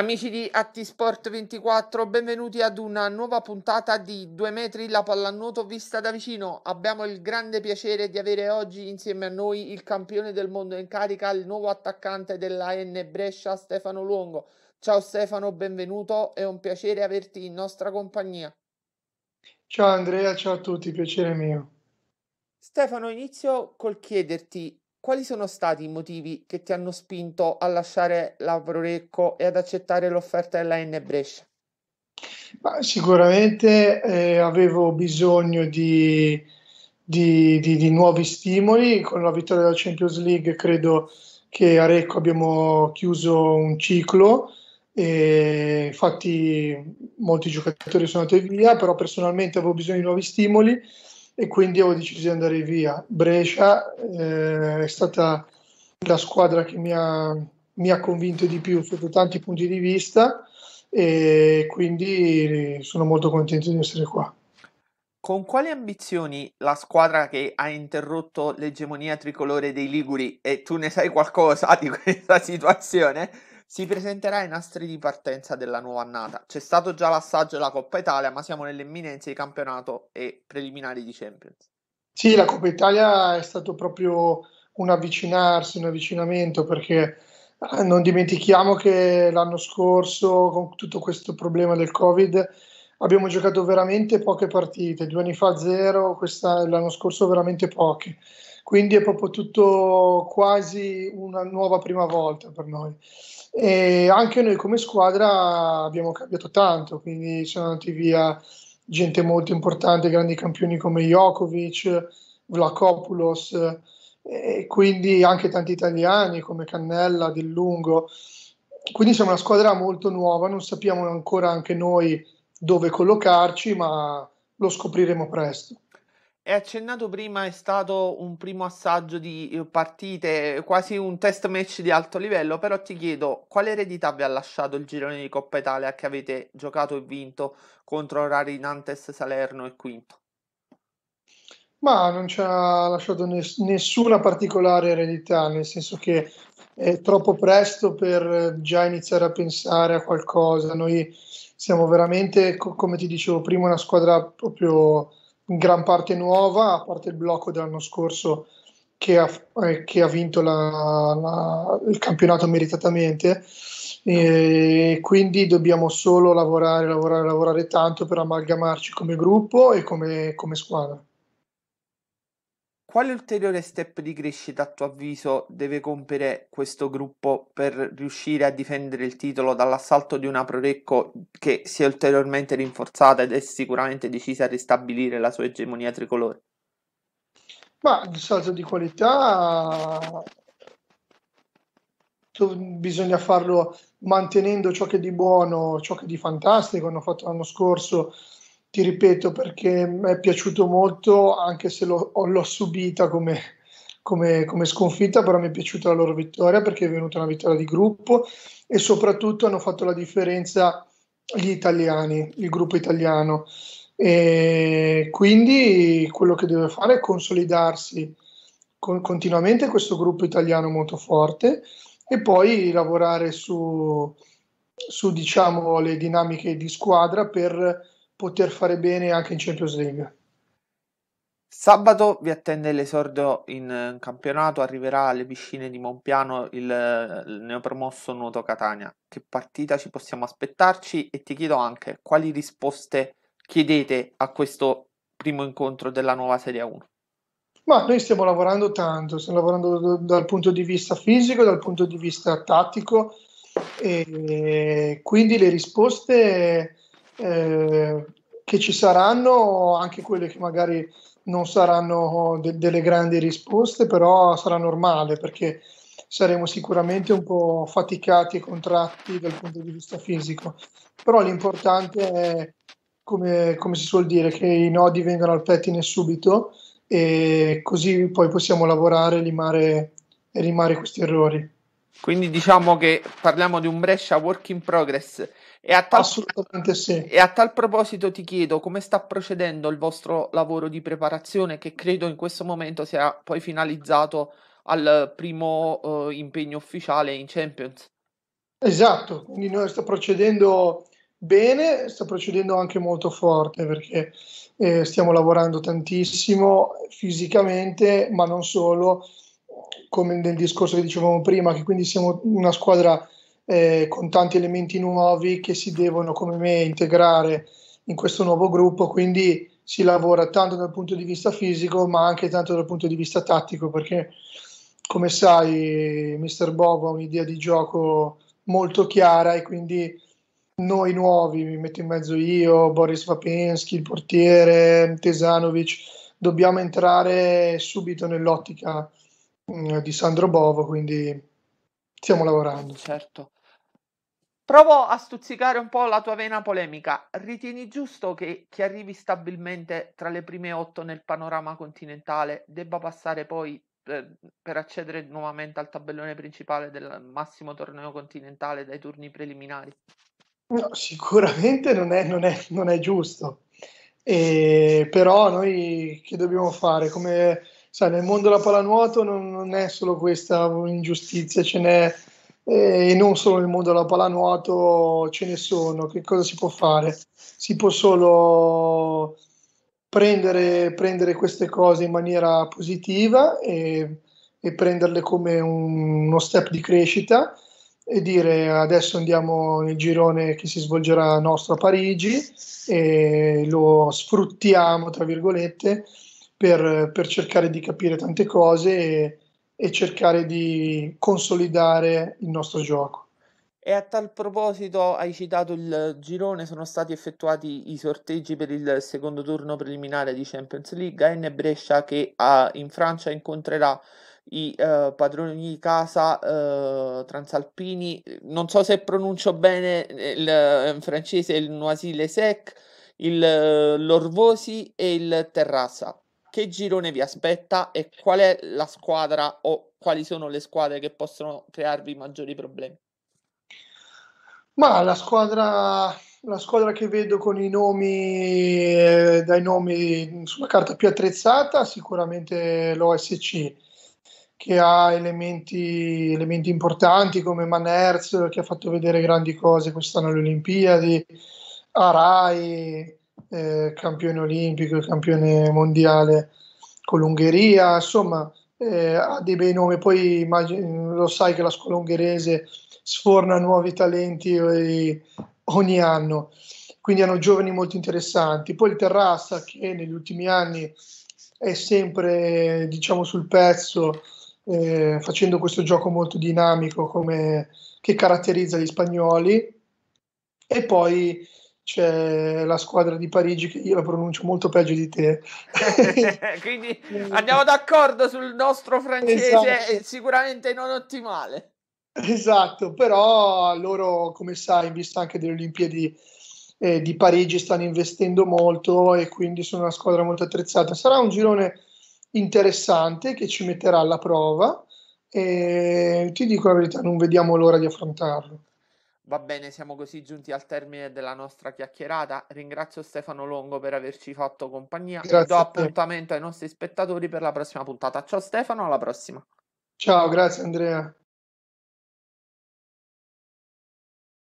Amici di Attisport 24, benvenuti ad una nuova puntata di Due metri la pallannuoto vista da vicino. Abbiamo il grande piacere di avere oggi insieme a noi il campione del mondo in carica, il nuovo attaccante della N Brescia, Stefano Luongo. Ciao Stefano, benvenuto, è un piacere averti in nostra compagnia. Ciao Andrea, ciao a tutti, piacere mio. Stefano, inizio col chiederti quali sono stati i motivi che ti hanno spinto a lasciare Lavrorecco e ad accettare l'offerta della N Brescia? Ma sicuramente eh, avevo bisogno di, di, di, di, nuovi stimoli. Con la vittoria della Champions League credo che a Recco abbiamo chiuso un ciclo. E infatti molti giocatori sono andati via, però personalmente avevo bisogno di nuovi stimoli e quindi ho deciso di andare via. Brescia eh, è stata la squadra che mi ha, mi ha convinto di più sotto tanti punti di vista e quindi sono molto contento di essere qua. Con quali ambizioni la squadra che ha interrotto l'egemonia tricolore dei Liguri, e tu ne sai qualcosa di questa situazione, si presenterà ai nastri di partenza della nuova annata. C'è stato già l'assaggio della Coppa Italia, ma siamo nelle imminenze di campionato e preliminari di Champions. Sì, la Coppa Italia è stato proprio un avvicinarsi, un avvicinamento, perché eh, non dimentichiamo che l'anno scorso, con tutto questo problema del Covid, abbiamo giocato veramente poche partite, due anni fa zero, questa, l'anno scorso veramente poche. Quindi è proprio tutto quasi una nuova prima volta per noi. E anche noi come squadra abbiamo cambiato tanto, quindi sono andati via gente molto importante, grandi campioni come Jokovic, Vlacopoulos, e quindi anche tanti italiani come Cannella, Del Lungo. Quindi siamo una squadra molto nuova, non sappiamo ancora anche noi dove collocarci, ma lo scopriremo presto è accennato prima è stato un primo assaggio di eh, partite, quasi un test match di alto livello, però ti chiedo quale eredità vi ha lasciato il girone di Coppa Italia che avete giocato e vinto contro Rari Nantes, Salerno e Quinto? Ma non ci ha lasciato ness- nessuna particolare eredità, nel senso che è troppo presto per già iniziare a pensare a qualcosa. Noi siamo veramente, co- come ti dicevo prima, una squadra proprio in gran parte nuova, a parte il blocco dell'anno scorso che ha, eh, che ha vinto la, la, il campionato meritatamente. E quindi dobbiamo solo lavorare, lavorare, lavorare tanto per amalgamarci come gruppo e come, come squadra. Quale ulteriore step di crescita a tuo avviso deve compiere questo gruppo per riuscire a difendere il titolo dall'assalto di una Prorecco che si è ulteriormente rinforzata ed è sicuramente decisa a ristabilire la sua egemonia tricolore? Ma il salto di qualità bisogna farlo mantenendo ciò che è di buono, ciò che è di fantastico hanno fatto l'anno scorso ti ripeto perché mi è piaciuto molto, anche se l'ho, l'ho subita come, come, come, sconfitta, però mi è piaciuta la loro vittoria perché è venuta una vittoria di gruppo e soprattutto hanno fatto la differenza gli italiani, il gruppo italiano. E quindi quello che deve fare è consolidarsi con, continuamente questo gruppo italiano molto forte e poi lavorare su, su diciamo, le dinamiche di squadra per poter fare bene anche in Champions League. Sabato vi attende l'esordio in eh, campionato, arriverà alle piscine di Monpiano il, eh, il neopromosso Nuoto Catania. Che partita ci possiamo aspettarci? E ti chiedo anche quali risposte chiedete a questo primo incontro della nuova Serie 1? Ma noi stiamo lavorando tanto, stiamo lavorando dal punto di vista fisico, dal punto di vista tattico e quindi le risposte eh, che ci saranno, anche quelle che magari non saranno de- delle grandi risposte, però sarà normale perché saremo sicuramente un po' faticati e contratti dal punto di vista fisico. Però l'importante è, come, come si suol dire, che i nodi vengano al pettine subito e così poi possiamo lavorare e limare, e limare questi errori. Quindi diciamo che parliamo di un Brescia work in progress e a, tal, Assolutamente sì. e a tal proposito ti chiedo come sta procedendo il vostro lavoro di preparazione che credo in questo momento sia poi finalizzato al primo eh, impegno ufficiale in Champions. Esatto, quindi noi sta procedendo bene, sta procedendo anche molto forte perché eh, stiamo lavorando tantissimo fisicamente, ma non solo, come nel discorso che dicevamo prima, che quindi siamo una squadra eh, con tanti elementi nuovi che si devono, come me, integrare in questo nuovo gruppo, quindi si lavora tanto dal punto di vista fisico, ma anche tanto dal punto di vista tattico, perché come sai, Mr. Bob ha un'idea di gioco molto chiara e quindi noi nuovi, mi metto in mezzo io, Boris Vapensky, il portiere, Tesanovic, dobbiamo entrare subito nell'ottica mm, di Sandro Bovo, quindi stiamo lavorando. Certo. Provo a stuzzicare un po' la tua vena polemica. Ritieni giusto che chi arrivi stabilmente tra le prime otto nel panorama continentale debba passare poi per, eh, per accedere nuovamente al tabellone principale del massimo torneo continentale dai turni preliminari? No, sicuramente non è, non è, non è giusto. E, però noi che dobbiamo fare? Come sai, nel mondo della pallanuoto non, non è solo questa ingiustizia, ce n'è e non solo nel mondo della pallanuoto ce ne sono, che cosa si può fare? Si può solo prendere, prendere queste cose in maniera positiva e, e prenderle come un, uno step di crescita e dire adesso andiamo nel girone che si svolgerà nostro a Parigi e lo sfruttiamo, tra virgolette, per, per cercare di capire tante cose. E, e cercare di consolidare il nostro gioco. E a tal proposito hai citato il girone, sono stati effettuati i sorteggi per il secondo turno preliminare di Champions League, AN Brescia che uh, in Francia incontrerà i uh, padroni di casa uh, transalpini, non so se pronuncio bene il, eh, in francese il Noisy-le-Sec, il Lorvosi e il Terrassa che girone vi aspetta e qual è la squadra o quali sono le squadre che possono crearvi maggiori problemi? Ma la squadra, la squadra che vedo con i nomi, eh, dai nomi sulla carta più attrezzata, sicuramente l'OSC, che ha elementi, elementi importanti come Manerz, che ha fatto vedere grandi cose quest'anno alle Olimpiadi, Arai, eh, campione olimpico campione mondiale con l'Ungheria, insomma eh, ha dei bei nomi, poi immagino, lo sai che la scuola ungherese sforna nuovi talenti ogni anno, quindi hanno giovani molto interessanti. Poi il Terrassa che negli ultimi anni è sempre diciamo sul pezzo, eh, facendo questo gioco molto dinamico come, che caratterizza gli spagnoli. E poi c'è la squadra di Parigi che io la pronuncio molto peggio di te. Quindi andiamo d'accordo sul nostro francese, esatto. sicuramente non ottimale. Esatto, però loro, come sai, in vista anche delle Olimpiadi eh, di Parigi, stanno investendo molto e quindi sono una squadra molto attrezzata. Sarà un girone interessante che ci metterà alla prova e ti dico la verità, non vediamo l'ora di affrontarlo. Va bene, siamo così giunti al termine della nostra chiacchierata. Ringrazio Stefano Longo per averci fatto compagnia grazie do appuntamento ai nostri spettatori per la prossima puntata. Ciao Stefano, alla prossima. Ciao, grazie Andrea.